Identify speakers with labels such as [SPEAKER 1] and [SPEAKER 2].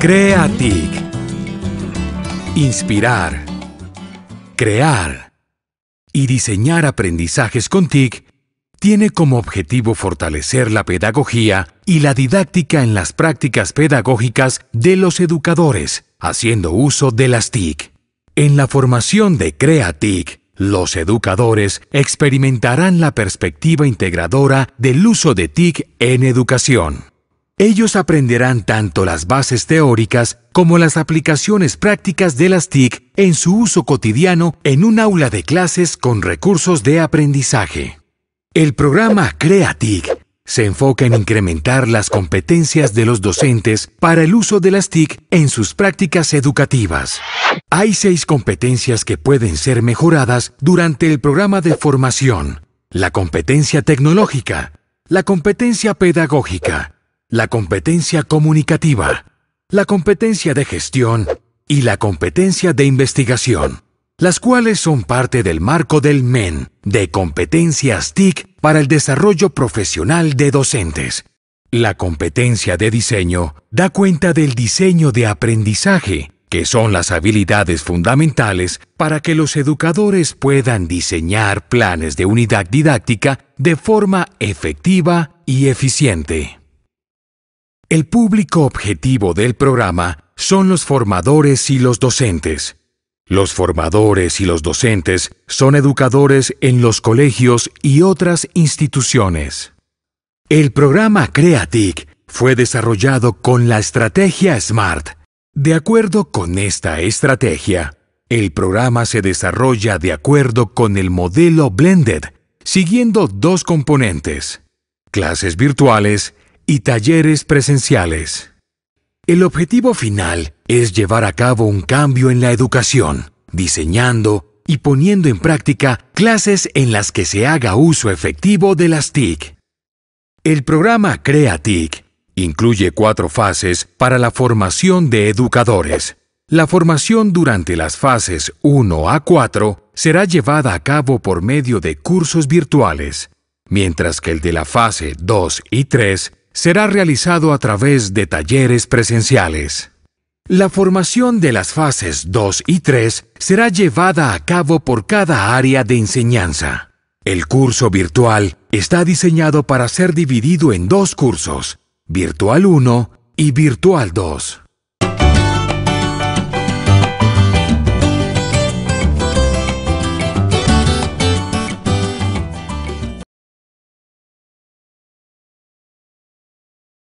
[SPEAKER 1] Creatic. Inspirar, crear y diseñar aprendizajes con TIC tiene como objetivo fortalecer la pedagogía y la didáctica en las prácticas pedagógicas de los educadores, haciendo uso de las TIC. En la formación de CREATIC, los educadores experimentarán la perspectiva integradora del uso de TIC en educación. Ellos aprenderán tanto las bases teóricas como las aplicaciones prácticas de las TIC en su uso cotidiano en un aula de clases con recursos de aprendizaje. El programa CREATIC se enfoca en incrementar las competencias de los docentes para el uso de las TIC en sus prácticas educativas. Hay seis competencias que pueden ser mejoradas durante el programa de formación. La competencia tecnológica, la competencia pedagógica, la competencia comunicativa, la competencia de gestión y la competencia de investigación, las cuales son parte del marco del MEN de competencias TIC para el desarrollo profesional de docentes. La competencia de diseño da cuenta del diseño de aprendizaje, que son las habilidades fundamentales para que los educadores puedan diseñar planes de unidad didáctica de forma efectiva y eficiente. El público objetivo del programa son los formadores y los docentes. Los formadores y los docentes son educadores en los colegios y otras instituciones. El programa Creatic fue desarrollado con la estrategia SMART. De acuerdo con esta estrategia, el programa se desarrolla de acuerdo con el modelo Blended, siguiendo dos componentes, clases virtuales y talleres presenciales. El objetivo final es llevar a cabo un cambio en la educación, diseñando y poniendo en práctica clases en las que se haga uso efectivo de las TIC. El programa CREATIC incluye cuatro fases para la formación de educadores. La formación durante las fases 1 a 4 será llevada a cabo por medio de cursos virtuales, mientras que el de la fase 2 y 3 será realizado a través de talleres presenciales. La formación de las fases 2 y 3 será llevada a cabo por cada área de enseñanza. El curso virtual está diseñado para ser dividido en dos cursos, Virtual 1 y Virtual 2.